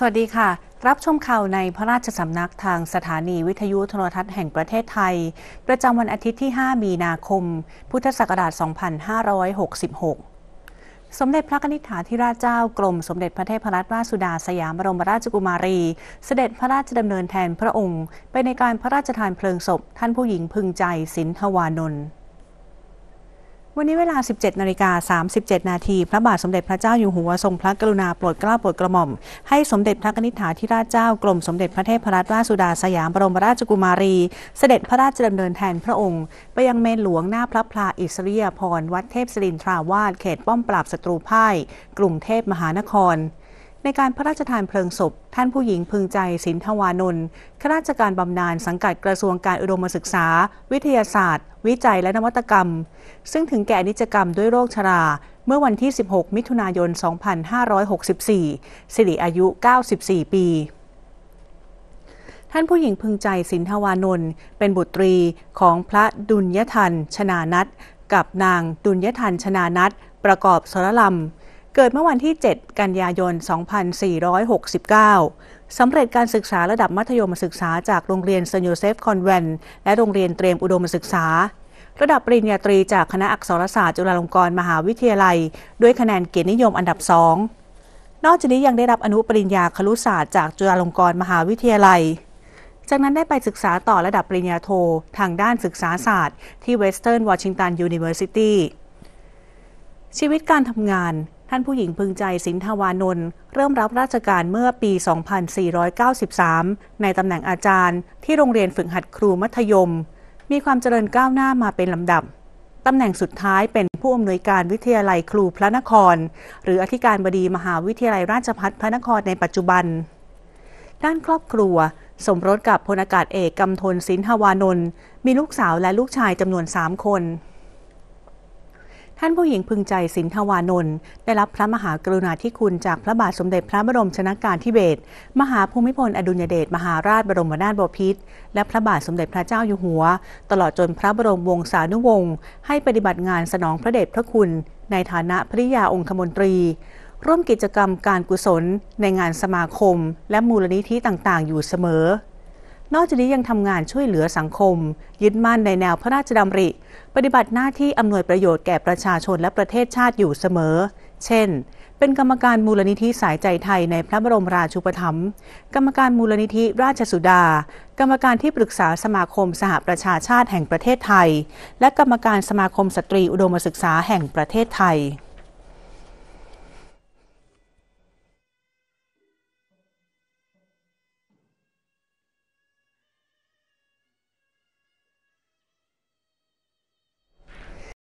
สวัสดีค่ะ รับชมข่าวในพระราชสำนักทางสถานีวิทยุโทรทัศน์แห่งประเทศไทย ประจำวันอาทิตย์ที่ 5 มีนาคม พุทธศักราช2566 สมเด็จพระนิธิฐาธิราชเจ้ากรมสมเด็จพระเทพรัตนราชสุดาสยามบรมราชกุมารี เสด็จพระราชดำเนินแทนพระองค์ ไปในการพระราชทานเพลิงศพ ท่านผู้หญิงพึงใจสินทวานนท์วันนี้เวลา 17 นาฬิกา 37 นาที พระบาทสมเด็จพระเจ้าอยู่หัวทรงพระกรุณาโปรดเกล้าโปรดกระหม่อมให้สมเด็จพระนิธิถาธิราชเจ้ากรมสมเด็จพระเทพรัตนราชสุดาสยามบรมราชกุมารี เสด็จพระราชดำเนินแทนพระองค์ ไปยังเมนหลวงหน้าพระพลาอิสริยพร วัดเทพศิรินทราวาสเขตป้อมปราบศัตรูพ่ายกรุงเทพมหานครในการพระราชทานเพลิงศพ ท่านผู้หญิงพึงใจสินทวานนท์ข้าราชการบำนาญสังกัดกระทรวงการอุดมศึกษา วิทยาศาสตร์ วิจัยและนวัตกรรม ซึ่งถึงแก่นิจกรรมด้วยโรคชรา เมื่อวันที่ 16 มิถุนายน 2564 สิริอายุ 94 ปี ท่านผู้หญิงพึงใจสินทวานนท์เป็นบุตรีของพระดุลยทันชนานัทกับนางดุลยทันชนานัทประกอบสรลำเกิดเมื่อวันที่ 7 กันยายน 2469สำเร็จการศึกษาระดับมัธยมศึกษาจากโรงเรียนเซนโยเซฟคอนแวนและโรงเรียนเตรียมอุดมศึกษา ระดับปริญญาตรีจากคณะอักษรศาสตร์จุฬาลงกรณ์มหาวิทยาลัย ด้วยคะแนนเกียรตินิยมอันดับสอง นอกจากนี้ยังได้รับอนุปริญญาคลุศาสตร์จากจุฬาลงกรณ์มหาวิทยาลัย จากนั้นได้ไปศึกษาต่อระดับปริญญาโททางด้านศึกษาศาสตร์ ที่เเวสทิร์นวอชิงตันยูนิเวอร์ซิตี้ชีวิตการทำงานท่านผู้หญิงพึงใจสินทวานนท์เริ่มรับราชการเมื่อปี 2493 ในตำแหน่งอาจารย์ ที่โรงเรียนฝึกหัดครูมัธยม มีความเจริญก้าวหน้ามาเป็นลำดับ ตำแหน่งสุดท้ายเป็นผู้อำนวยการวิทยาลัยครูพระนคร หรืออธิการบดีมหาวิทยาลัยราชพัฒพระนครในปัจจุบัน ด้านครอบครัวสมรสกับพลอากาศเอกกำทนสินทวานนท์มีลูกสาวและลูกชายจำนวน3คนท่านผู้หญิงพึงใจสินทวานนท์ได้รับพระมหากรุณาธิคุณจากพระบาทสมเด็จพระบรมชนากาธิเบศรมหาภูมิพลอดุญเดชมหาราชบรมนาถบพิตรและพระบาทสมเด็จพระเจ้าอยู่หัว ตลอดจนพระบรมวงศานุวงศ์ให้ปฏิบัติงานสนองพระเดชพระคุณ ในฐานะภริยาองคมนตรีร่วมกิจกรรมการกุศล ในงานสมาคมและมูลนิธิต่าง ๆ อยู่เสมอนอกจากนี้ยังทำงานช่วยเหลือสังคมยึดมั่นในแนวพระราชดำริ ปฏิบัติหน้าที่อำนวยประโยชน์แก่ประชาชนและประเทศชาติอยู่เสมอ เช่น เป็นกรรมการมูลนิธิสายใจไทยในพระบรมราชูปถัมภ์กรรมการมูลนิธิราชสุดา กรรมการที่ปรึกษาสมาคมสหประชาชาติแห่งประเทศไทย และกรรมการสมาคมสตรีอุดมศึกษาแห่งประเทศไทย